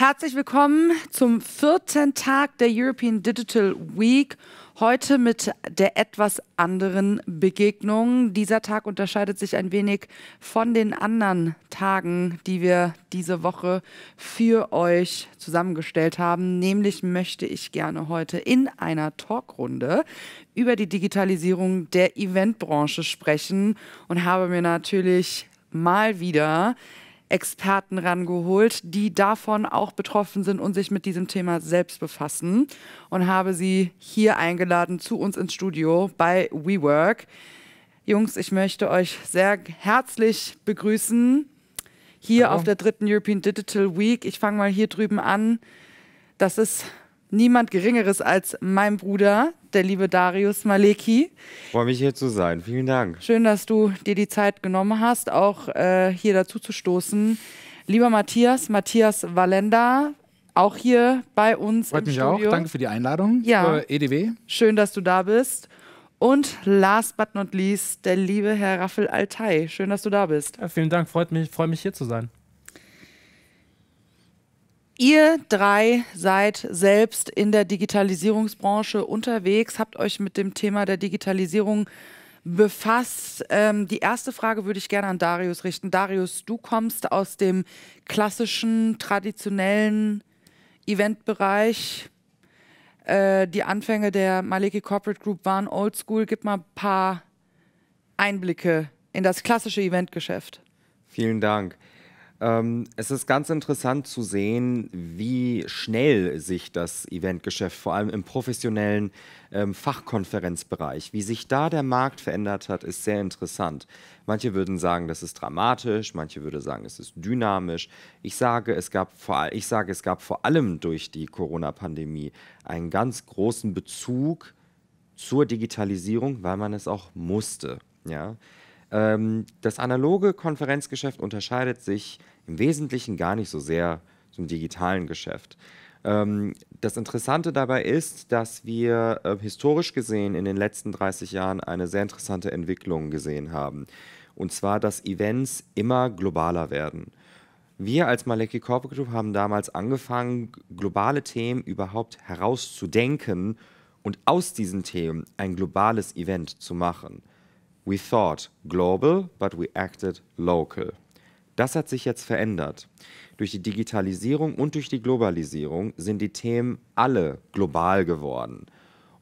Herzlich willkommen zum vierten Tag der European Digital Week. Heute mit der etwas anderen Begegnung. Dieser Tag unterscheidet sich ein wenig von den anderen Tagen, die wir diese Woche für euch zusammengestellt haben. Nämlich möchte ich gerne heute in einer Talkrunde über die Digitalisierung der Eventbranche sprechen und habe mir natürlich mal wieder Experten rangeholt, die davon auch betroffen sind und sich mit diesem Thema selbst befassen und habe sie hier eingeladen zu uns ins Studio bei WeWork. Jungs, ich möchte euch sehr herzlich begrüßen hier Hallo. auf der dritten European Digital Week. Ich fange mal hier drüben an. Das ist niemand Geringeres als mein Bruder, der liebe Darius Maleki. Freue mich hier zu sein. Vielen Dank. Schön, dass du dir die Zeit genommen hast, auch äh, hier dazu zu stoßen. Lieber Matthias, Matthias Valenda, auch hier bei uns Freut im mich Studio. auch. Danke für die Einladung. Ja. Für EDW. Schön, dass du da bist. Und last but not least, der liebe Herr Raffel Altai. Schön, dass du da bist. Ja, vielen Dank. Freut mich, freue mich hier zu sein. Ihr drei seid selbst in der Digitalisierungsbranche unterwegs, habt euch mit dem Thema der Digitalisierung befasst. Ähm, die erste Frage würde ich gerne an Darius richten. Darius, du kommst aus dem klassischen, traditionellen Eventbereich. Äh, die Anfänge der Maliki Corporate Group waren oldschool. Gib mal ein paar Einblicke in das klassische Eventgeschäft. Vielen Dank. Ähm, es ist ganz interessant zu sehen, wie schnell sich das Eventgeschäft, vor allem im professionellen ähm, Fachkonferenzbereich, wie sich da der Markt verändert hat, ist sehr interessant. Manche würden sagen, das ist dramatisch, manche würden sagen, es ist dynamisch. Ich sage, es gab vor, ich sage, es gab vor allem durch die Corona-Pandemie einen ganz großen Bezug zur Digitalisierung, weil man es auch musste. Ja? Ähm, das analoge Konferenzgeschäft unterscheidet sich im Wesentlichen gar nicht so sehr zum digitalen Geschäft. Ähm, das Interessante dabei ist, dass wir ähm, historisch gesehen in den letzten 30 Jahren eine sehr interessante Entwicklung gesehen haben. Und zwar, dass Events immer globaler werden. Wir als Maleki Corporate Group haben damals angefangen, globale Themen überhaupt herauszudenken und aus diesen Themen ein globales Event zu machen. We thought global, but we acted local. Das hat sich jetzt verändert. Durch die Digitalisierung und durch die Globalisierung sind die Themen alle global geworden.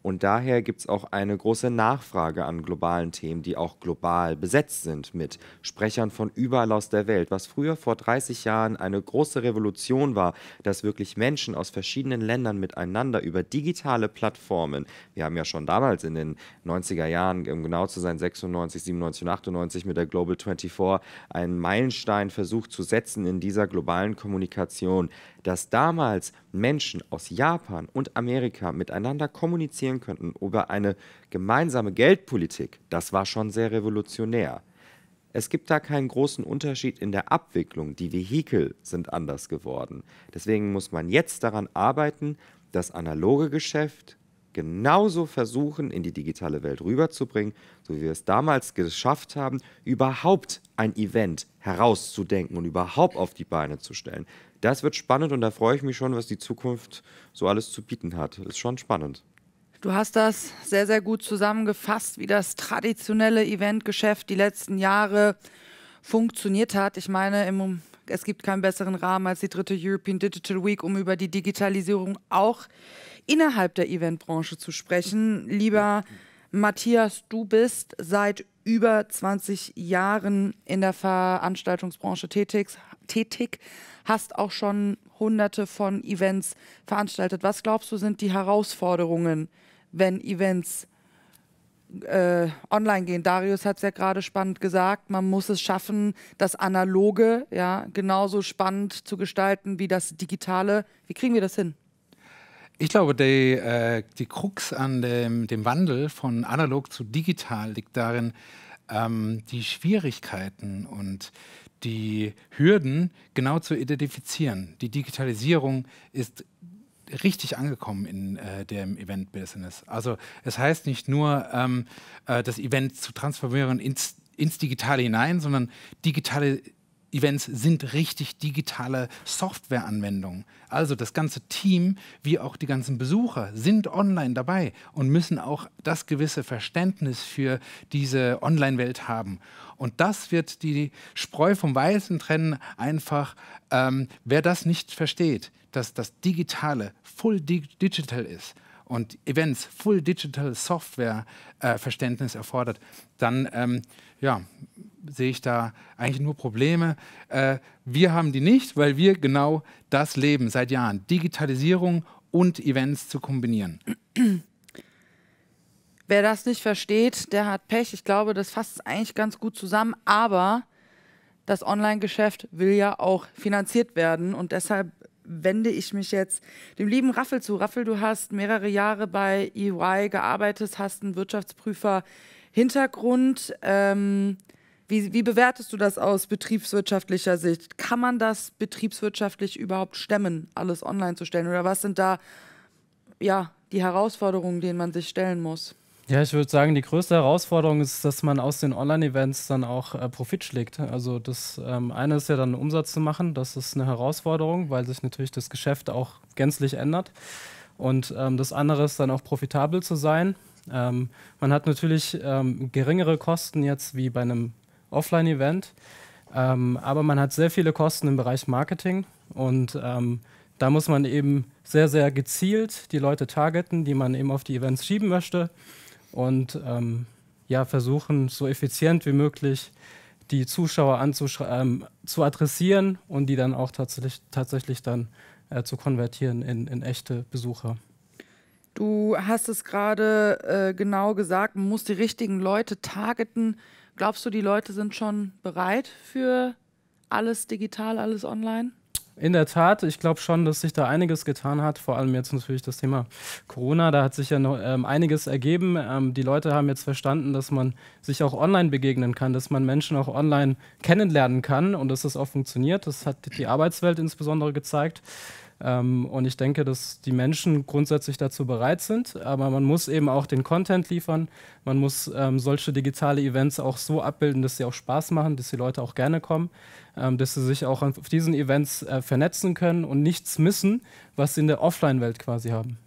Und daher gibt es auch eine große Nachfrage an globalen Themen, die auch global besetzt sind mit Sprechern von überall aus der Welt. Was früher vor 30 Jahren eine große Revolution war, dass wirklich Menschen aus verschiedenen Ländern miteinander über digitale Plattformen, wir haben ja schon damals in den 90er Jahren, um genau zu sein, 96, 97 und 98 mit der Global 24 einen Meilenstein versucht zu setzen in dieser globalen Kommunikation, dass damals Menschen aus Japan und Amerika miteinander kommunizieren diskutieren könnten über eine gemeinsame Geldpolitik, das war schon sehr revolutionär. Es gibt da keinen großen Unterschied in der Abwicklung. Die Vehikel sind anders geworden. Deswegen muss man jetzt daran arbeiten, das analoge Geschäft genauso versuchen, in die digitale Welt rüberzubringen, so wie wir es damals geschafft haben, überhaupt ein Event herauszudenken und überhaupt auf die Beine zu stellen. Das wird spannend und da freue ich mich schon, was die Zukunft so alles zu bieten hat. Ist schon spannend. Du hast das sehr, sehr gut zusammengefasst, wie das traditionelle Eventgeschäft die letzten Jahre funktioniert hat. Ich meine, im, es gibt keinen besseren Rahmen als die dritte European Digital Week, um über die Digitalisierung auch innerhalb der Eventbranche zu sprechen. Lieber Matthias, du bist seit über 20 Jahren in der Veranstaltungsbranche tätig, tätig, hast auch schon hunderte von Events veranstaltet. Was glaubst du, sind die Herausforderungen wenn Events äh, online gehen. Darius hat es ja gerade spannend gesagt, man muss es schaffen, das Analoge ja, genauso spannend zu gestalten wie das Digitale. Wie kriegen wir das hin? Ich glaube, die, äh, die Krux an dem, dem Wandel von analog zu digital liegt darin, ähm, die Schwierigkeiten und die Hürden genau zu identifizieren. Die Digitalisierung ist richtig angekommen in äh, dem Event-Business. Also es heißt nicht nur, ähm, äh, das Event zu transformieren ins, ins Digitale hinein, sondern digitale Events sind richtig digitale Softwareanwendungen. Also das ganze Team wie auch die ganzen Besucher sind online dabei und müssen auch das gewisse Verständnis für diese Online-Welt haben. Und das wird die Spreu vom Weißen trennen. Einfach, ähm, wer das nicht versteht, dass das Digitale full digital ist und Events Full Digital Software äh, Verständnis erfordert, dann ähm, ja, sehe ich da eigentlich nur Probleme. Äh, wir haben die nicht, weil wir genau das leben seit Jahren. Digitalisierung und Events zu kombinieren. Wer das nicht versteht, der hat Pech. Ich glaube, das fasst eigentlich ganz gut zusammen. Aber das Online-Geschäft will ja auch finanziert werden. Und deshalb wende ich mich jetzt dem lieben Raffel zu. Raffel, du hast mehrere Jahre bei EY gearbeitet, hast einen Wirtschaftsprüfer-Hintergrund. Ähm, wie, wie bewertest du das aus betriebswirtschaftlicher Sicht? Kann man das betriebswirtschaftlich überhaupt stemmen, alles online zu stellen? Oder was sind da ja, die Herausforderungen, denen man sich stellen muss? Ja, ich würde sagen, die größte Herausforderung ist, dass man aus den Online-Events dann auch äh, Profit schlägt. Also das ähm, eine ist ja dann Umsatz zu machen, das ist eine Herausforderung, weil sich natürlich das Geschäft auch gänzlich ändert. Und ähm, das andere ist dann auch profitabel zu sein. Ähm, man hat natürlich ähm, geringere Kosten jetzt wie bei einem Offline-Event. Ähm, aber man hat sehr viele Kosten im Bereich Marketing und ähm, da muss man eben sehr, sehr gezielt die Leute targeten, die man eben auf die Events schieben möchte und ähm, ja, versuchen, so effizient wie möglich die Zuschauer ähm, zu adressieren und die dann auch tatsächlich, tatsächlich dann äh, zu konvertieren in, in echte Besucher. Du hast es gerade äh, genau gesagt, man muss die richtigen Leute targeten. Glaubst du, die Leute sind schon bereit für alles digital, alles online? In der Tat, ich glaube schon, dass sich da einiges getan hat, vor allem jetzt natürlich das Thema Corona, da hat sich ja noch ähm, einiges ergeben. Ähm, die Leute haben jetzt verstanden, dass man sich auch online begegnen kann, dass man Menschen auch online kennenlernen kann und dass das auch funktioniert. Das hat die Arbeitswelt insbesondere gezeigt. Ähm, und ich denke, dass die Menschen grundsätzlich dazu bereit sind, aber man muss eben auch den Content liefern. Man muss ähm, solche digitale Events auch so abbilden, dass sie auch Spaß machen, dass die Leute auch gerne kommen, ähm, dass sie sich auch auf diesen Events äh, vernetzen können und nichts missen, was sie in der Offline-Welt quasi haben.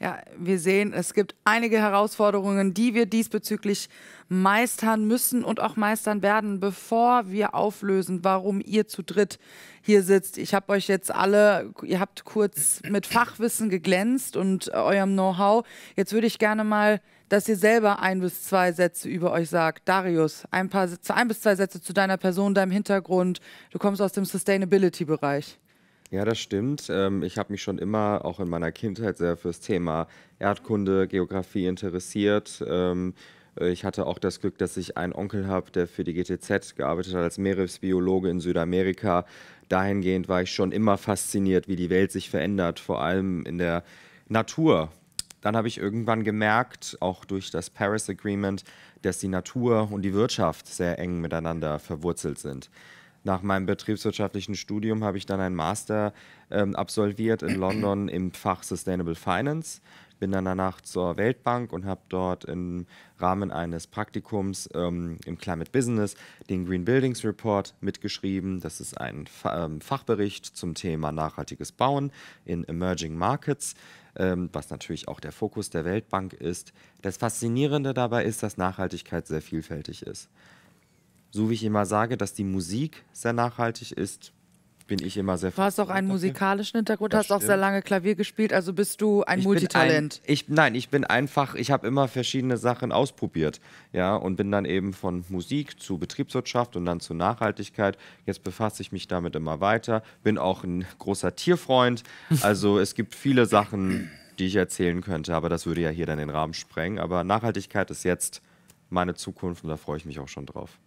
Ja, wir sehen, es gibt einige Herausforderungen, die wir diesbezüglich meistern müssen und auch meistern werden, bevor wir auflösen, warum ihr zu dritt hier sitzt. Ich habe euch jetzt alle, ihr habt kurz mit Fachwissen geglänzt und äh, eurem Know-how. Jetzt würde ich gerne mal, dass ihr selber ein bis zwei Sätze über euch sagt. Darius, ein, paar, ein bis zwei Sätze zu deiner Person, deinem Hintergrund. Du kommst aus dem Sustainability-Bereich. Ja, das stimmt. Ähm, ich habe mich schon immer auch in meiner Kindheit sehr fürs Thema Erdkunde, Geografie interessiert. Ähm, äh, ich hatte auch das Glück, dass ich einen Onkel habe, der für die GTZ gearbeitet hat als Meeresbiologe in Südamerika. Dahingehend war ich schon immer fasziniert, wie die Welt sich verändert, vor allem in der Natur. Dann habe ich irgendwann gemerkt, auch durch das Paris Agreement, dass die Natur und die Wirtschaft sehr eng miteinander verwurzelt sind. Nach meinem betriebswirtschaftlichen Studium habe ich dann einen Master ähm, absolviert in London im Fach Sustainable Finance. Bin dann danach zur Weltbank und habe dort im Rahmen eines Praktikums ähm, im Climate Business den Green Buildings Report mitgeschrieben. Das ist ein Fa ähm, Fachbericht zum Thema nachhaltiges Bauen in Emerging Markets ähm, was natürlich auch der Fokus der Weltbank ist. Das Faszinierende dabei ist, dass Nachhaltigkeit sehr vielfältig ist so wie ich immer sage, dass die Musik sehr nachhaltig ist, bin ich immer sehr froh. Du hast auch einen musikalischen Hintergrund, das hast stimmt. auch sehr lange Klavier gespielt, also bist du ein ich Multitalent. Ein, ich, nein, ich bin einfach, ich habe immer verschiedene Sachen ausprobiert, ja, und bin dann eben von Musik zu Betriebswirtschaft und dann zu Nachhaltigkeit. Jetzt befasse ich mich damit immer weiter, bin auch ein großer Tierfreund, also es gibt viele Sachen, die ich erzählen könnte, aber das würde ja hier dann den Rahmen sprengen, aber Nachhaltigkeit ist jetzt meine Zukunft und da freue ich mich auch schon drauf.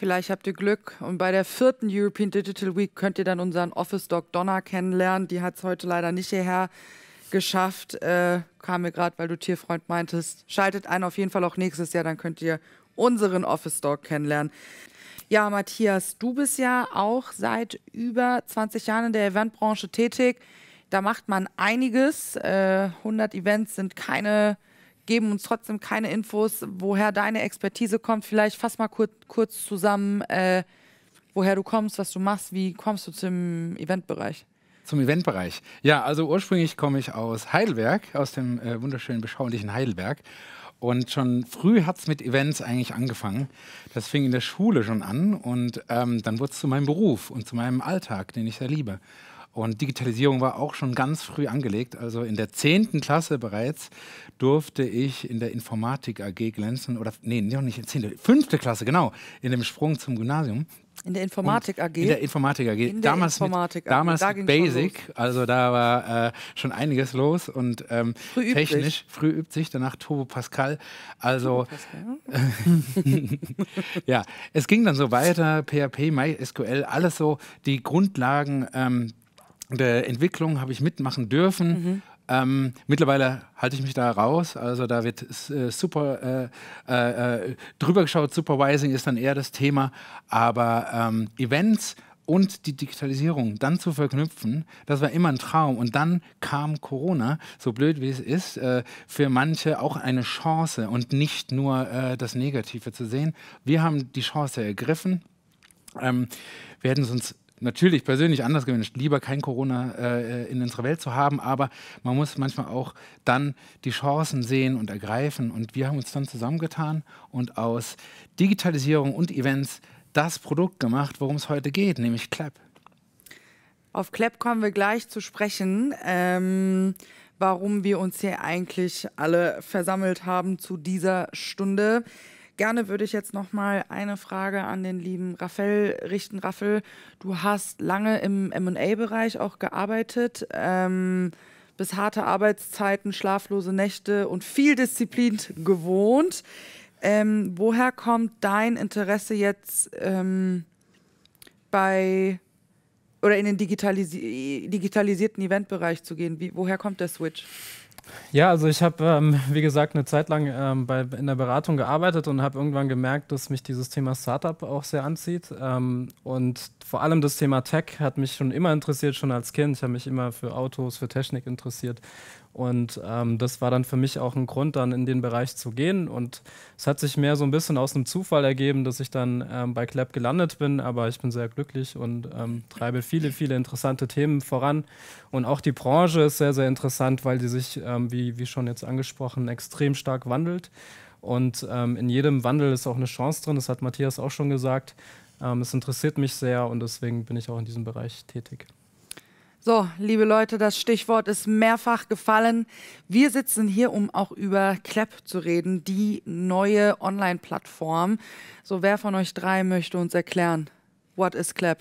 Vielleicht habt ihr Glück und bei der vierten European Digital Week könnt ihr dann unseren Office Doc Donna kennenlernen. Die hat es heute leider nicht hierher geschafft. Äh, kam mir gerade, weil du Tierfreund meintest. Schaltet ein, auf jeden Fall auch nächstes Jahr, dann könnt ihr unseren Office Doc kennenlernen. Ja, Matthias, du bist ja auch seit über 20 Jahren in der Eventbranche tätig. Da macht man einiges. Äh, 100 Events sind keine geben uns trotzdem keine Infos, woher deine Expertise kommt. Vielleicht fass mal kur kurz zusammen, äh, woher du kommst, was du machst, wie kommst du zum Eventbereich? Zum Eventbereich. Ja, also ursprünglich komme ich aus Heidelberg, aus dem äh, wunderschönen, beschaulichen Heidelberg. Und schon früh hat es mit Events eigentlich angefangen. Das fing in der Schule schon an und ähm, dann wurde es zu meinem Beruf und zu meinem Alltag, den ich sehr liebe. Und Digitalisierung war auch schon ganz früh angelegt. Also in der 10. Klasse bereits durfte ich in der Informatik AG glänzen. Oder, nee, noch nicht in 10. 5. Klasse, genau. In dem Sprung zum Gymnasium. In der Informatik AG? In der Informatik AG. In der damals Informatik mit, AG. Damals da Basic, also da war äh, schon einiges los und ähm, früh technisch, sich. früh übt sich, danach Turbo Pascal. Also, Pascal. ja, es ging dann so weiter, PHP, MySQL, alles so die Grundlagen ähm, der Entwicklung habe ich mitmachen dürfen. Mhm. Ähm, mittlerweile halte ich mich da raus. Also da wird äh, super äh, äh, drüber geschaut. Supervising ist dann eher das Thema. Aber ähm, Events und die Digitalisierung dann zu verknüpfen, das war immer ein Traum. Und dann kam Corona, so blöd wie es ist, äh, für manche auch eine Chance und nicht nur äh, das Negative zu sehen. Wir haben die Chance ergriffen. Ähm, wir hätten es uns natürlich persönlich anders gewünscht, lieber kein Corona äh, in unserer Welt zu haben, aber man muss manchmal auch dann die Chancen sehen und ergreifen. Und wir haben uns dann zusammengetan und aus Digitalisierung und Events das Produkt gemacht, worum es heute geht, nämlich Clap. Auf Clap kommen wir gleich zu sprechen, ähm, warum wir uns hier eigentlich alle versammelt haben zu dieser Stunde. Gerne würde ich jetzt noch mal eine Frage an den lieben Raffel richten. Raffel, du hast lange im M&A-Bereich auch gearbeitet. Ähm, bis harte Arbeitszeiten, schlaflose Nächte und viel Disziplin gewohnt. Ähm, woher kommt dein Interesse jetzt ähm, bei oder in den digitalisi digitalisierten Eventbereich zu gehen? Wie, woher kommt der Switch? Ja, also ich habe, ähm, wie gesagt, eine Zeit lang ähm, bei, in der Beratung gearbeitet und habe irgendwann gemerkt, dass mich dieses Thema Startup auch sehr anzieht. Ähm, und vor allem das Thema Tech hat mich schon immer interessiert, schon als Kind. Ich habe mich immer für Autos, für Technik interessiert. Und ähm, das war dann für mich auch ein Grund, dann in den Bereich zu gehen. Und es hat sich mehr so ein bisschen aus einem Zufall ergeben, dass ich dann ähm, bei Clap gelandet bin. Aber ich bin sehr glücklich und ähm, treibe viele, viele interessante Themen voran. Und auch die Branche ist sehr, sehr interessant, weil die sich, ähm, wie, wie schon jetzt angesprochen, extrem stark wandelt. Und ähm, in jedem Wandel ist auch eine Chance drin. Das hat Matthias auch schon gesagt. Ähm, es interessiert mich sehr und deswegen bin ich auch in diesem Bereich tätig. So, liebe Leute, das Stichwort ist mehrfach gefallen. Wir sitzen hier, um auch über Clap zu reden, die neue Online-Plattform. So, wer von euch drei möchte uns erklären, what is Clap?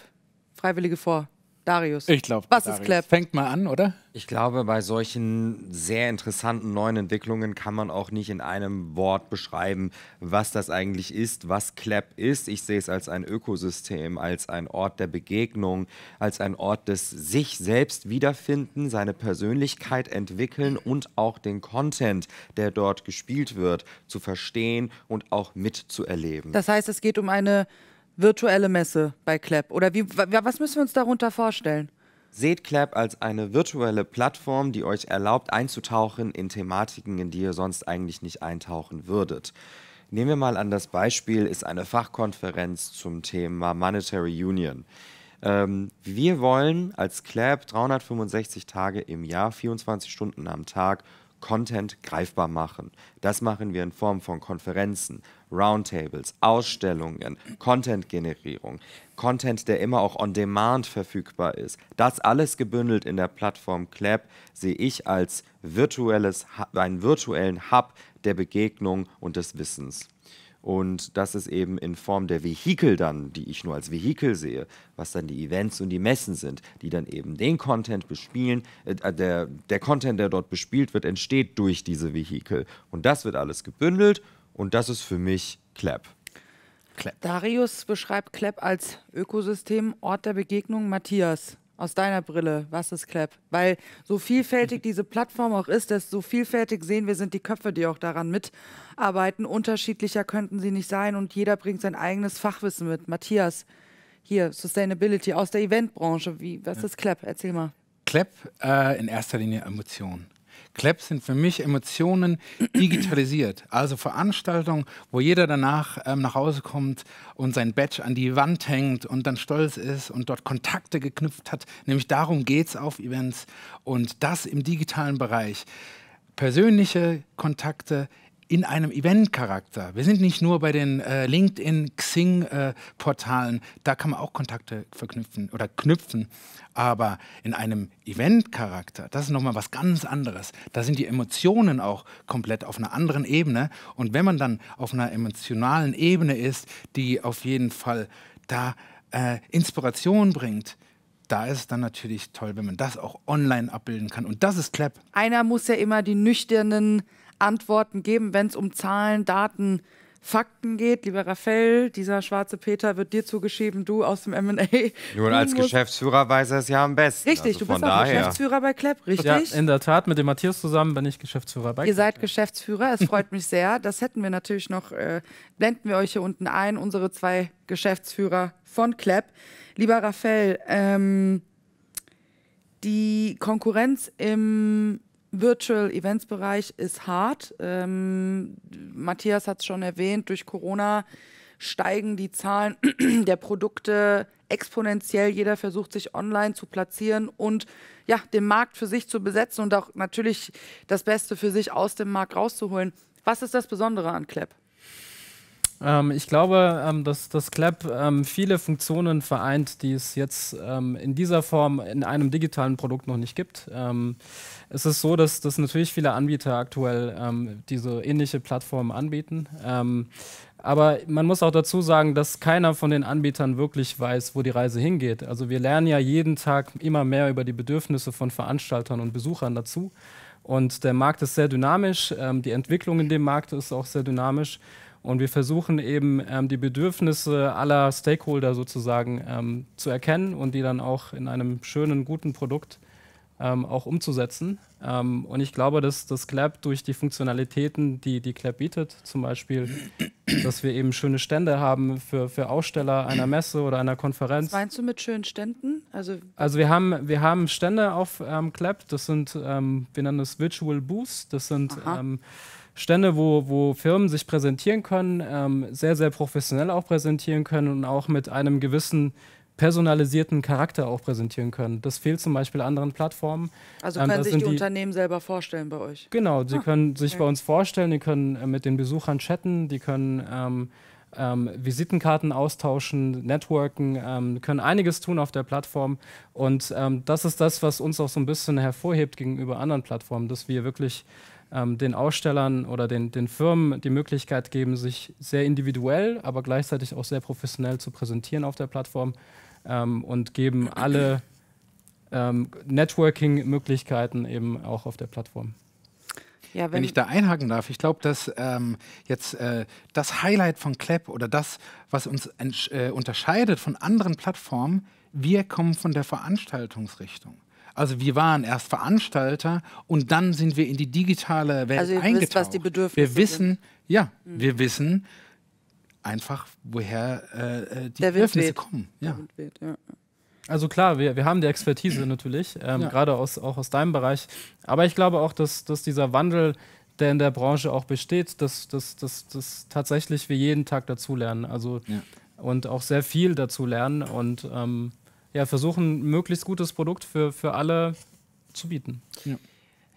Freiwillige vor. Darius. Ich glaube, was Darius. ist Clap? Fängt mal an, oder? Ich glaube, bei solchen sehr interessanten neuen Entwicklungen kann man auch nicht in einem Wort beschreiben, was das eigentlich ist, was Clap ist. Ich sehe es als ein Ökosystem, als ein Ort der Begegnung, als ein Ort des sich selbst wiederfinden, seine Persönlichkeit entwickeln und auch den Content, der dort gespielt wird, zu verstehen und auch mitzuerleben. Das heißt, es geht um eine virtuelle Messe bei Clap? Oder wie, was müssen wir uns darunter vorstellen? Seht Clap als eine virtuelle Plattform, die euch erlaubt, einzutauchen in Thematiken, in die ihr sonst eigentlich nicht eintauchen würdet. Nehmen wir mal an, das Beispiel ist eine Fachkonferenz zum Thema Monetary Union. Ähm, wir wollen als CLAB 365 Tage im Jahr, 24 Stunden am Tag Content greifbar machen. Das machen wir in Form von Konferenzen, Roundtables, Ausstellungen, Content-Generierung, Content, der immer auch on demand verfügbar ist. Das alles gebündelt in der Plattform Clap sehe ich als virtuelles, einen virtuellen Hub der Begegnung und des Wissens. Und das ist eben in Form der Vehikel dann, die ich nur als Vehikel sehe, was dann die Events und die Messen sind, die dann eben den Content bespielen. Äh, äh, der, der Content, der dort bespielt wird, entsteht durch diese Vehikel. Und das wird alles gebündelt und das ist für mich Clap. Clap. Darius beschreibt Clap als Ökosystem, Ort der Begegnung. Matthias, aus deiner Brille, was ist Clap? Weil so vielfältig diese Plattform auch ist, desto vielfältig sehen wir, sind die Köpfe, die auch daran mitarbeiten. Unterschiedlicher könnten sie nicht sein und jeder bringt sein eigenes Fachwissen mit. Matthias, hier, Sustainability aus der Eventbranche. Wie, was ist Clap? Erzähl mal. Clap äh, in erster Linie Emotionen. Claps sind für mich Emotionen digitalisiert. Also Veranstaltungen, wo jeder danach ähm, nach Hause kommt und sein Badge an die Wand hängt und dann stolz ist und dort Kontakte geknüpft hat. Nämlich darum geht es auf Events und das im digitalen Bereich. Persönliche Kontakte in einem Event-Charakter. Wir sind nicht nur bei den äh, LinkedIn, Xing-Portalen, äh, da kann man auch Kontakte verknüpfen oder knüpfen, aber in einem Event-Charakter, das ist nochmal was ganz anderes. Da sind die Emotionen auch komplett auf einer anderen Ebene und wenn man dann auf einer emotionalen Ebene ist, die auf jeden Fall da äh, Inspiration bringt, da ist es dann natürlich toll, wenn man das auch online abbilden kann. Und das ist Clap. Einer muss ja immer die nüchternen Antworten geben, wenn es um Zahlen, Daten, Fakten geht. Lieber Raphael, dieser schwarze Peter wird dir zugeschrieben, du aus dem M&A. Nun, als Geschäftsführer weiß er es ja am besten. Richtig, also du bist auch Geschäftsführer bei Klepp, richtig? Ja, in der Tat, mit dem Matthias zusammen bin ich Geschäftsführer bei Klepp. Ihr seid Geschäftsführer, es freut mich sehr. Das hätten wir natürlich noch, äh, blenden wir euch hier unten ein, unsere zwei Geschäftsführer von Klepp. Lieber Raphael, ähm, die Konkurrenz im Virtual Events Bereich ist hart. Ähm, Matthias hat es schon erwähnt, durch Corona steigen die Zahlen der Produkte exponentiell. Jeder versucht sich online zu platzieren und ja, den Markt für sich zu besetzen und auch natürlich das Beste für sich aus dem Markt rauszuholen. Was ist das Besondere an Clap? Ähm, ich glaube, ähm, dass das Clap ähm, viele Funktionen vereint, die es jetzt ähm, in dieser Form in einem digitalen Produkt noch nicht gibt. Ähm, es ist so, dass, dass natürlich viele Anbieter aktuell ähm, diese ähnliche Plattform anbieten. aber man muss auch dazu sagen, dass keiner von den Anbietern wirklich weiß, wo die Reise hingeht. Also wir lernen ja jeden Tag immer mehr über die Bedürfnisse von Veranstaltern und Besuchern dazu. Und der Markt ist sehr dynamisch, die Entwicklung in dem Markt ist auch sehr dynamisch. Und wir versuchen eben ähm, die Bedürfnisse aller Stakeholder sozusagen ähm, zu erkennen und die dann auch in einem schönen, guten Produkt ähm, auch umzusetzen. Ähm, und ich glaube, dass das Clap durch die Funktionalitäten, die die Clap bietet, zum Beispiel, dass wir eben schöne Stände haben für, für Aussteller einer Messe oder einer Konferenz. Was meinst du mit schönen Ständen? Also, also wir, haben, wir haben Stände auf ähm, Clap, das sind, ähm, wir nennen es Virtual Booths, das sind Stände, wo, wo Firmen sich präsentieren können, ähm, sehr, sehr professionell auch präsentieren können und auch mit einem gewissen personalisierten Charakter auch präsentieren können. Das fehlt zum Beispiel anderen Plattformen. Also ähm, können ähm, sich die, die, Unternehmen selber vorstellen bei euch? Genau, die ah, können sich okay. bei uns vorstellen, die können äh, mit den Besuchern chatten, die können ähm, ähm, Visitenkarten austauschen, networken, ähm, können einiges tun auf der Plattform. Und ähm, das ist das, was uns auch so ein bisschen hervorhebt gegenüber anderen Plattformen, dass wir wirklich ähm, den Ausstellern oder den, den Firmen die Möglichkeit geben, sich sehr individuell, aber gleichzeitig auch sehr professionell zu präsentieren auf der Plattform ähm, und geben alle ähm, Networking-Möglichkeiten eben auch auf der Plattform. Ja, wenn, wenn, ich da einhaken darf, ich glaube, dass ähm, jetzt äh, das Highlight von Clap oder das, was uns äh, unterscheidet von anderen Plattformen, wir kommen von der Veranstaltungsrichtung. Also wir waren erst Veranstalter und dann sind wir in die digitale Welt also ihr eingetaucht. Wisst, was die Bedürfnisse wir wissen, sind. ja, mhm. wir wissen einfach, woher äh, äh die Bedürfnisse kommen. Ja. Weht, ja. Also klar, wir, wir haben die Expertise natürlich, ähm, ja. gerade aus, auch aus deinem Bereich. Aber ich glaube auch, dass, dass dieser Wandel der in der Branche auch besteht, dass, dass, dass, dass tatsächlich wir jeden Tag dazulernen. Also ja. und auch sehr viel dazulernen. Und ähm, ja, versuchen, möglichst gutes Produkt für, für alle zu bieten. Ja.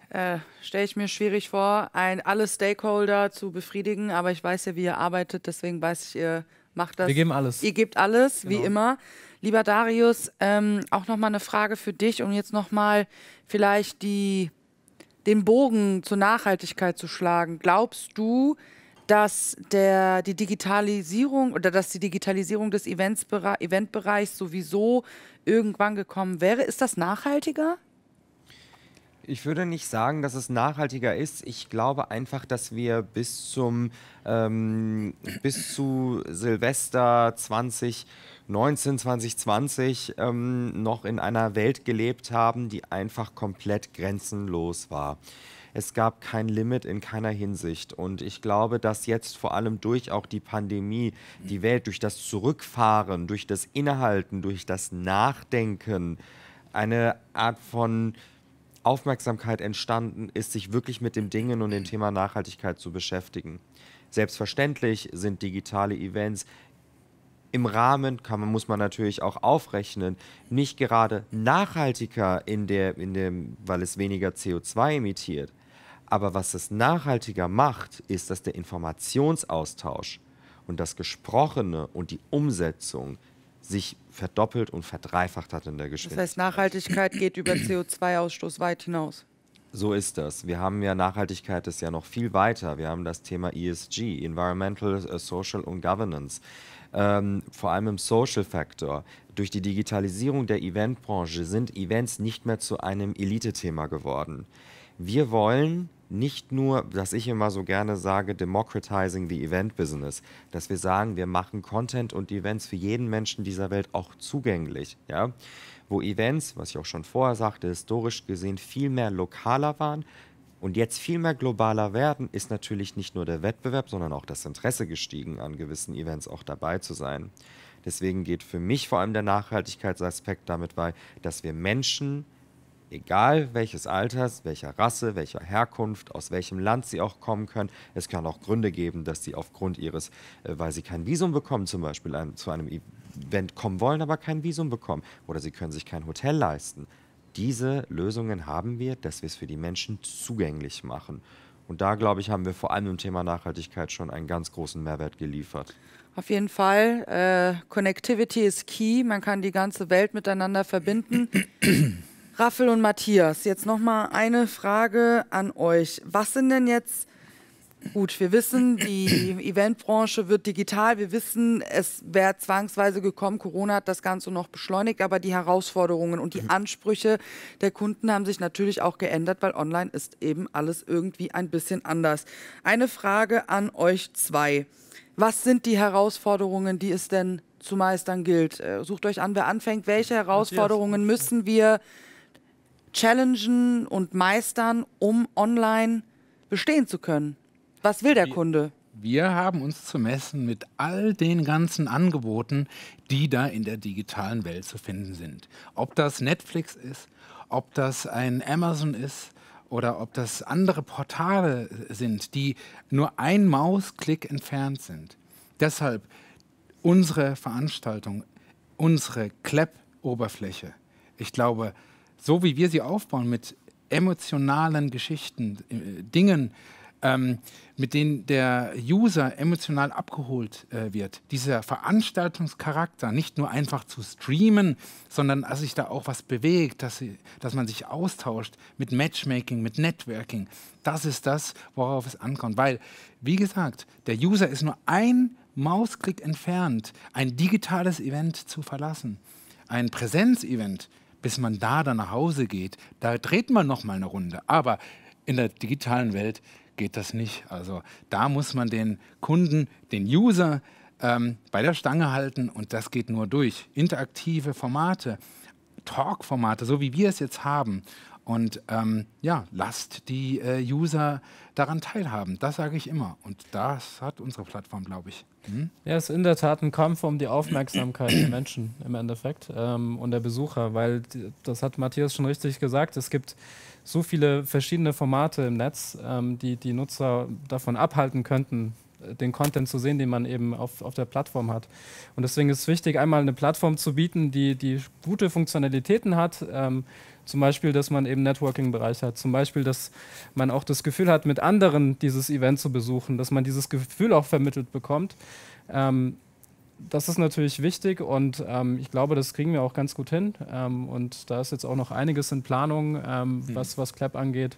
Äh, Stelle ich mir schwierig vor, ein, alle Stakeholder zu befriedigen, aber ich weiß ja, wie ihr arbeitet, deswegen weiß ich, ihr macht das. Wir geben alles. Ihr gebt alles, genau. wie immer. Lieber Darius, ähm, auch nochmal eine Frage für dich, um jetzt nochmal vielleicht die, den Bogen zur Nachhaltigkeit zu schlagen. Glaubst du, dass der, die Digitalisierung oder dass die Digitalisierung des Eventsbere Eventbereichs sowieso irgendwann gekommen wäre. Ist das nachhaltiger? Ich würde nicht sagen, dass es nachhaltiger ist. Ich glaube einfach, dass wir bis zum ähm, bis zu Silvester 2019, 2020 ähm, noch in einer Welt gelebt haben, die einfach komplett grenzenlos war. Es gab kein Limit in keiner Hinsicht. Und ich glaube, dass jetzt vor allem durch auch die Pandemie die Welt, durch das Zurückfahren, durch das Innehalten, durch das Nachdenken, eine Art von Aufmerksamkeit entstanden ist, sich wirklich mit den Dingen und dem Thema Nachhaltigkeit zu beschäftigen. Selbstverständlich sind digitale Events im Rahmen, kann man, muss man natürlich auch aufrechnen, nicht gerade nachhaltiger in der, in dem, weil es weniger CO2 emittiert. Aber was es nachhaltiger macht, ist, dass der Informationsaustausch und das Gesprochene und die Umsetzung sich verdoppelt und verdreifacht hat in der Geschichte. Das heißt, Nachhaltigkeit geht über CO2-Ausstoß weit hinaus. So ist das. Wir haben ja Nachhaltigkeit ist ja noch viel weiter. Wir haben das Thema ESG, Environmental, äh, Social und Governance. Ähm, vor allem im Social Factor. Durch die Digitalisierung der Eventbranche sind Events nicht mehr zu einem Elite-Thema geworden. Wir wollen nicht nur, dass ich immer so gerne sage, democratizing the event business, dass wir sagen, wir machen Content und Events für jeden Menschen dieser Welt auch zugänglich, ja, wo Events, was ich auch schon vorher sagte, historisch gesehen viel mehr lokaler waren, und jetzt viel mehr globaler werden, ist natürlich nicht nur der Wettbewerb, sondern auch das Interesse gestiegen, an gewissen Events auch dabei zu sein. Deswegen geht für mich vor allem der Nachhaltigkeitsaspekt damit bei, dass wir Menschen egal welches Alters, welcher Rasse, welcher Herkunft, aus welchem Land sie auch kommen können. Es kann auch Gründe geben, dass sie aufgrund ihres, äh, weil sie kein Visum bekommen, zum Beispiel ein, zu einem Event kommen wollen, aber kein Visum bekommen. Oder sie können sich kein Hotel leisten. Diese Lösungen haben wir, dass wir es für die Menschen zugänglich machen. Und da, glaube ich, haben wir vor allem im Thema Nachhaltigkeit schon einen ganz großen Mehrwert geliefert. Auf jeden Fall. Äh, Connectivity ist key. Man kann die ganze Welt miteinander verbinden. Raffel und Matthias, jetzt nochmal eine Frage an euch. Was sind denn jetzt, gut, wir wissen, die Eventbranche wird digital, wir wissen, es wäre zwangsweise gekommen, Corona hat das Ganze noch beschleunigt, aber die Herausforderungen und die mhm. Ansprüche der Kunden haben sich natürlich auch geändert, weil online ist eben alles irgendwie ein bisschen anders. Eine Frage an euch zwei. Was sind die Herausforderungen, die es denn zu meistern gilt? Äh, sucht euch an, wer anfängt. Welche Herausforderungen müssen wir challengen und meistern, um online bestehen zu können? Was will der wir, Kunde? Wir haben uns zu messen mit all den ganzen Angeboten, die da in der digitalen Welt zu finden sind. Ob das Netflix ist, ob das ein Amazon ist, oder ob das andere Portale sind, die nur ein Mausklick entfernt sind. Deshalb unsere Veranstaltung, unsere clap oberfläche Ich glaube, so wie wir sie aufbauen, mit emotionalen Geschichten, äh, Dingen, ähm, mit denen der User emotional abgeholt äh, wird. Dieser Veranstaltungscharakter, nicht nur einfach zu streamen, sondern dass sich da auch was bewegt, dass, sie, dass man sich austauscht mit Matchmaking, mit Networking. Das ist das, worauf es ankommt. Weil, wie gesagt, der User ist nur ein Mausklick entfernt, ein digitales Event zu verlassen. Ein Präsenzevent event bis man da dann nach Hause geht, da dreht man noch mal eine Runde. Aber in der digitalen Welt geht das nicht. Also da muss man den Kunden, den User ähm, bei der Stange halten und das geht nur durch interaktive Formate, Talk-Formate, so wie wir es jetzt haben. Und ähm, ja, lasst die äh, User daran teilhaben. Das sage ich immer. Und das hat unsere Plattform, glaube ich. Hm? Ja, es ist in der Tat ein Kampf um die Aufmerksamkeit der Menschen im Endeffekt ähm, und der Besucher, weil das hat Matthias schon richtig gesagt. Es gibt so viele verschiedene Formate im Netz, ähm, die die Nutzer davon abhalten könnten, den Content zu sehen, den man eben auf, auf der Plattform hat. Und deswegen ist es wichtig, einmal eine Plattform zu bieten, die, die gute Funktionalitäten hat. Ähm, zum Beispiel, dass man eben Networking-Bereich hat. Zum Beispiel, dass man auch das Gefühl hat, mit anderen dieses Event zu besuchen, dass man dieses Gefühl auch vermittelt bekommt. Ähm, das ist natürlich wichtig und ähm, ich glaube, das kriegen wir auch ganz gut hin. Ähm, und da ist jetzt auch noch einiges in Planung, ähm, mhm. was, was Clap angeht.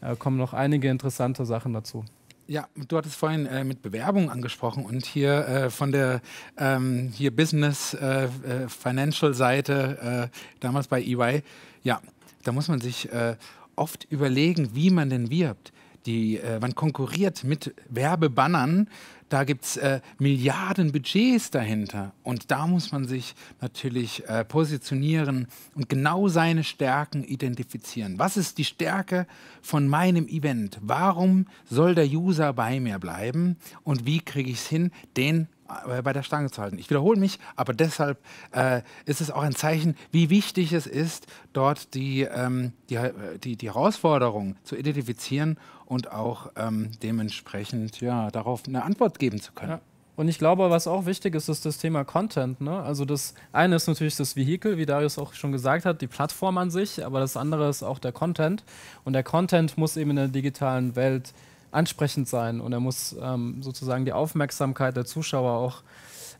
Äh, kommen noch einige interessante Sachen dazu. Ja, du hattest vorhin äh, mit Bewerbung angesprochen und hier äh, von der ähm, hier Business äh, äh Financial Seite äh, damals bei EY. Ja, da muss man sich äh, oft überlegen, wie man denn wirbt. Die, man konkurriert mit Werbebannern da gibt es äh, Milliarden Budgets dahinter. Und da muss man sich natürlich äh, positionieren und genau seine Stärken identifizieren. Was ist die Stärke von meinem Event? Warum soll der User bei mir bleiben? Und wie kriege ich es hin, den äh, bei der Stange zu halten. Ich wiederhole mich, aber deshalb äh, ist es auch ein Zeichen, wie wichtig es ist, dort die, ähm, die, äh, die, die Herausforderung zu identifizieren und auch ähm, dementsprechend ja, darauf eine Antwort geben zu können. Ja. Und ich glaube, was auch wichtig ist, ist das Thema Content. Ne? Also das eine ist natürlich das Vehikel, wie Darius auch schon gesagt hat, die Plattform an sich, aber das andere ist auch der Content. Und der Content muss eben in der digitalen Welt äh, ansprechend sein und er muss ähm, sozusagen die Aufmerksamkeit der Zuschauer auch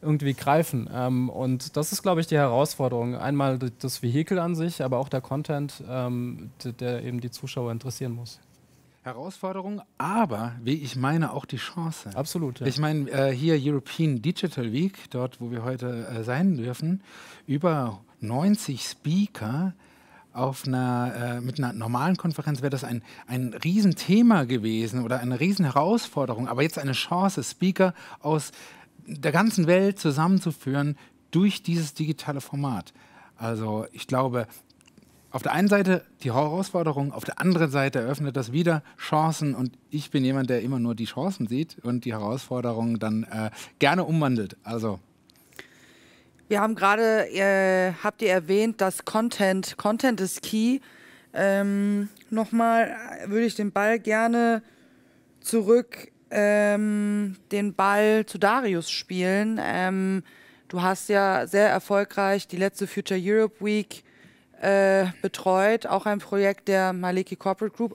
irgendwie greifen. Ähm, und das ist, glaube ich, die Herausforderung. Einmal das Vehikel an sich, aber auch der Content, ähm, der, eben die Zuschauer interessieren muss. Herausforderung, aber wie ich meine auch die Chance. Absolut. Ja. Ich meine äh, hier European Digital Week, dort wo wir heute äh, sein dürfen, über 90 Speaker, auf einer, äh, mit einer normalen Konferenz wäre das ein, ein Riesenthema gewesen oder eine Riesenherausforderung, aber jetzt eine Chance, Speaker aus der ganzen Welt zusammenzuführen durch dieses digitale Format. Also ich glaube, auf der einen Seite die Herausforderung, auf der anderen Seite eröffnet das wieder Chancen und ich bin jemand, der immer nur die Chancen sieht und die Herausforderungen dann äh, gerne umwandelt. Also wir haben gerade, äh, habt ihr erwähnt, dass Content, Content ist Key. Ähm, Nochmal äh, würde ich den Ball gerne zurück, ähm, den Ball zu Darius spielen. Ähm, du hast ja sehr erfolgreich die letzte Future Europe Week äh, betreut, auch ein Projekt der Maliki Corporate Group,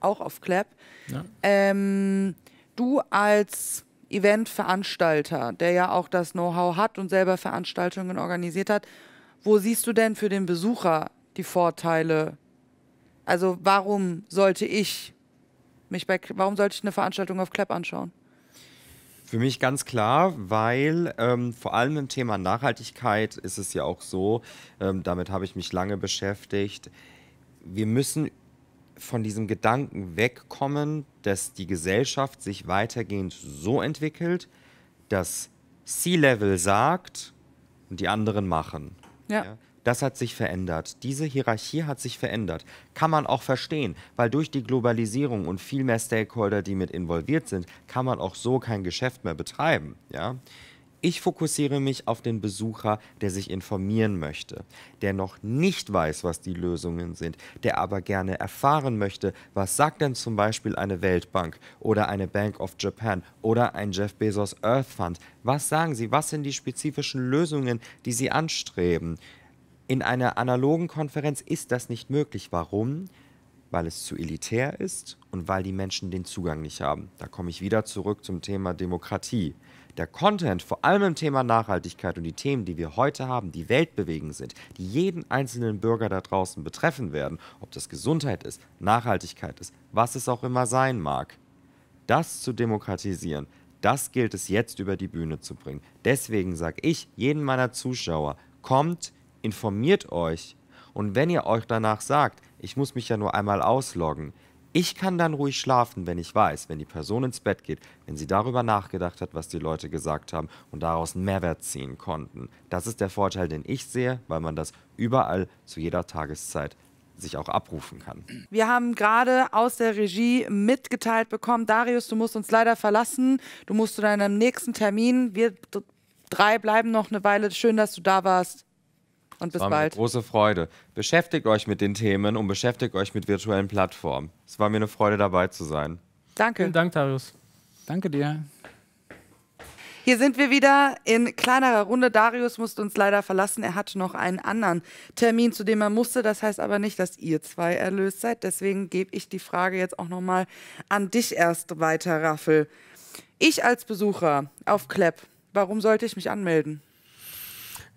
auch auf Clap. Ja. Ähm, du als Eventveranstalter, der ja auch das Know-how hat und selber Veranstaltungen organisiert hat, wo siehst du denn für den Besucher die Vorteile? Also warum sollte ich mich bei, warum sollte ich eine Veranstaltung auf Clap anschauen? Für mich ganz klar, weil ähm, vor allem im Thema Nachhaltigkeit ist es ja auch so, ähm, damit habe ich mich lange beschäftigt, wir müssen von diesem Gedanken wegkommen, dass die Gesellschaft sich weitergehend so entwickelt, dass C-Level sagt und die anderen machen. Ja. Das hat sich verändert. Diese Hierarchie hat sich verändert. Kann man auch verstehen, weil durch die Globalisierung und viel mehr Stakeholder, die mit involviert sind, kann man auch so kein Geschäft mehr betreiben. Ja? Ich fokussiere mich auf den Besucher, der sich informieren möchte, der noch nicht weiß, was die Lösungen sind, der aber gerne erfahren möchte, was sagt denn zum Beispiel eine Weltbank oder eine Bank of Japan oder ein Jeff Bezos Earth Fund. Was sagen sie? Was sind die spezifischen Lösungen, die sie anstreben? In einer analogen Konferenz ist das nicht möglich. Warum? Weil es zu elitär ist und weil die Menschen den Zugang nicht haben. Da komme ich wieder zurück zum Thema Demokratie der Content, vor allem im Thema Nachhaltigkeit und die Themen, die wir heute haben, die weltbewegend sind, die jeden einzelnen Bürger da draußen betreffen werden, ob das Gesundheit ist, Nachhaltigkeit ist, was es auch immer sein mag, das zu demokratisieren, das gilt es jetzt über die Bühne zu bringen. Deswegen sage ich jeden meiner Zuschauer, kommt, informiert euch und wenn ihr euch danach sagt, ich muss mich ja nur einmal ausloggen, ich kann dann ruhig schlafen, wenn ich weiß, wenn die Person ins Bett geht, wenn sie darüber nachgedacht hat, was die Leute gesagt haben und daraus einen Mehrwert ziehen konnten. Das ist der Vorteil, den ich sehe, weil man das überall zu jeder Tageszeit sich auch abrufen kann. Wir haben gerade aus der Regie mitgeteilt bekommen, Darius, du musst uns leider verlassen, du musst zu deinem nächsten Termin. Wir drei bleiben noch eine Weile. Schön, dass du da warst. Und bis es war bald. Mir eine große Freude. Beschäftigt euch mit den Themen und beschäftigt euch mit virtuellen Plattformen. Es war mir eine Freude, dabei zu sein. Danke. Vielen Dank, Darius. Danke dir. Hier sind wir wieder in kleinerer Runde. Darius musste uns leider verlassen. Er hatte noch einen anderen Termin, zu dem er musste. Das heißt aber nicht, dass ihr zwei erlöst seid. Deswegen gebe ich die Frage jetzt auch nochmal an dich erst weiter, Raffel. Ich als Besucher auf CLAP, warum sollte ich mich anmelden?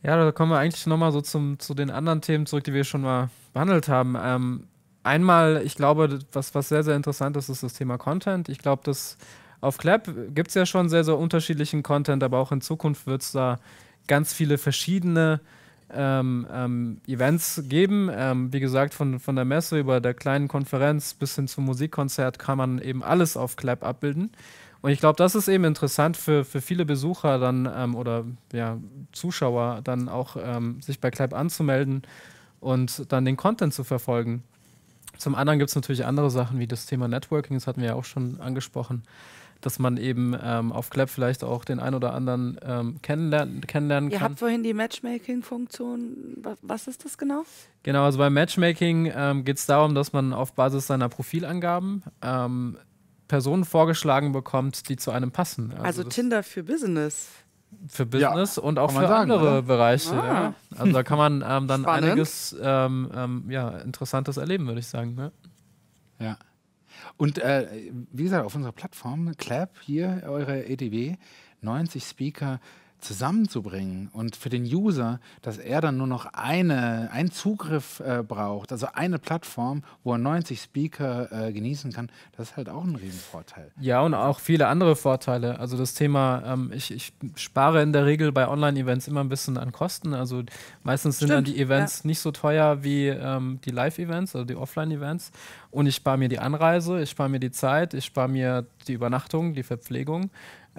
Ja, da kommen wir eigentlich nochmal so zum, zu den anderen Themen zurück, die wir schon mal behandelt haben. Ähm, einmal, ich glaube, was, was sehr, sehr interessant ist, ist das Thema Content. Ich glaube, dass auf Clap gibt es ja schon sehr, sehr unterschiedlichen Content, aber auch in Zukunft wird es da ganz viele verschiedene ähm, ähm, Events geben. Ähm, wie gesagt, von, von der Messe über der kleinen Konferenz bis hin zum Musikkonzert kann man eben alles auf Clap abbilden. Und ich glaube, das ist eben interessant für, für viele Besucher dann ähm, oder ja, Zuschauer dann auch ähm, sich bei Clap anzumelden und dann den Content zu verfolgen. Zum anderen gibt es natürlich andere Sachen wie das Thema Networking, das hatten wir ja auch schon angesprochen, dass man eben ähm, auf Clap vielleicht auch den einen oder anderen ähm, kennenlernen, kennenlernen Ihr kann. Ihr habt vorhin die Matchmaking-Funktion, was ist das genau? Genau, also beim Matchmaking ähm, geht es darum, dass man auf Basis seiner Profilangaben ähm, Personen vorgeschlagen bekommt, die zu einem passen. Also, also Tinder für Business. Für Business ja, und auch für sagen, andere oder? Bereiche. Ah. Ja. Also da kann man ähm, dann Spannend. einiges ähm, ähm, ja, Interessantes erleben, würde ich sagen. Ne? Ja. Und äh, wie gesagt, auf unserer Plattform, Clap, hier eure EDW, 90 Speaker zusammenzubringen und für den User, dass er dann nur noch eine, einen Zugriff äh, braucht, also eine Plattform, wo er 90 Speaker äh, genießen kann, das ist halt auch ein Riesenvorteil. Ja, und auch viele andere Vorteile. Also das Thema, ähm, ich, ich, spare in der Regel bei Online-Events immer ein bisschen an Kosten. Also meistens Stimmt, sind dann die Events ja. nicht so teuer wie ähm, die Live-Events, also die Offline-Events. Und ich spare mir die Anreise, ich spare mir die Zeit, ich spare mir die Übernachtung, die Verpflegung.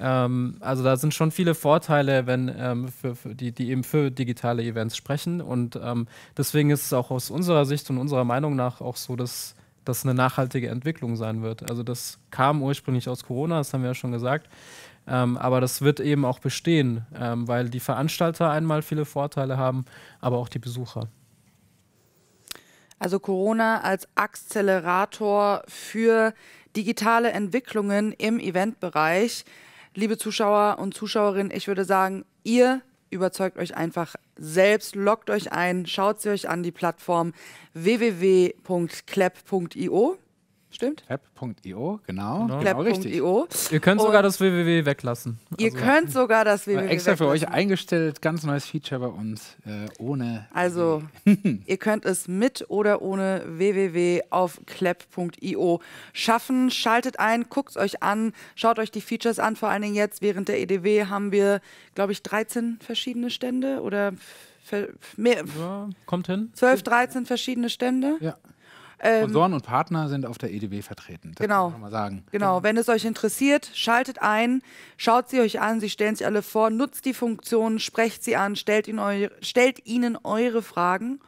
Ähm, also da sind schon viele Vorteile, wenn ähm, für, für die, die, eben für digitale Events sprechen. Und ähm, deswegen ist es auch aus unserer Sicht und unserer Meinung nach auch so, dass das eine nachhaltige Entwicklung sein wird. Also das kam ursprünglich aus Corona, das haben wir ja schon gesagt. Ähm, aber das wird eben auch bestehen, ähm, weil die Veranstalter einmal viele Vorteile haben, aber auch die Besucher. Also Corona als Akzelerator für digitale Entwicklungen im Eventbereich liebe Zuschauer und Zuschauerinnen, ich würde sagen, ihr überzeugt euch einfach selbst, lockt euch ein, schaut sie euch an, die Plattform www.clap.io. Stimmt? App.io, genau. genau. genau Ihr könnt sogar das www weglassen. Ihr also, könnt sogar das www Extra weglassen. für euch eingestellt, ganz neues Feature bei uns, äh, ohne. Also, ihr könnt es mit oder ohne www auf clap.io schaffen. Schaltet ein, guckt es euch an, schaut euch die Features an. Vor allen Dingen jetzt während der EDW haben wir, glaube ich, 13 verschiedene Stände oder mehr. Ja, kommt hin. 12, 13 verschiedene Stände. Ja. Ähm, Sponsoren und Partner sind auf der EDW vertreten. Das genau. Kann man sagen. Genau. Wenn es euch interessiert, schaltet ein, schaut sie euch an, sie stellen sich alle vor, nutzt die Funktion, sprecht sie an, stellt ihnen eure, stellt ihnen eure Fragen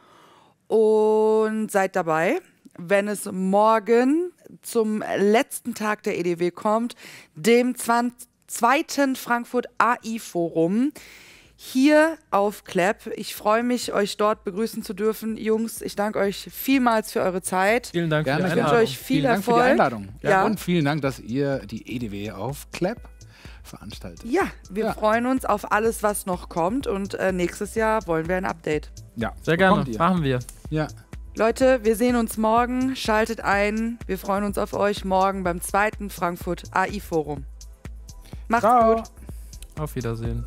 und seid dabei wenn es morgen zum letzten Tag der EDW kommt, dem zweiten Frankfurt AI Forum hier auf Clap. Ich freue mich, euch dort begrüßen zu dürfen. Jungs, ich danke euch vielmals für eure Zeit. Vielen Dank Gerne. für die Einladung. euch viel vielen Dank Erfolg. Für die Einladung. ja. Und vielen Dank, dass ihr die EDW auf Clap veranstaltet. Ja, wir ja. freuen uns auf alles, was noch kommt. Und äh, nächstes Jahr wollen wir ein Update. Ja, sehr gerne. Machen wir. Ja. Leute, wir sehen uns morgen. Schaltet ein. Wir freuen uns auf euch morgen beim zweiten Frankfurt AI Forum. Macht's Ciao. gut. Auf Wiedersehen.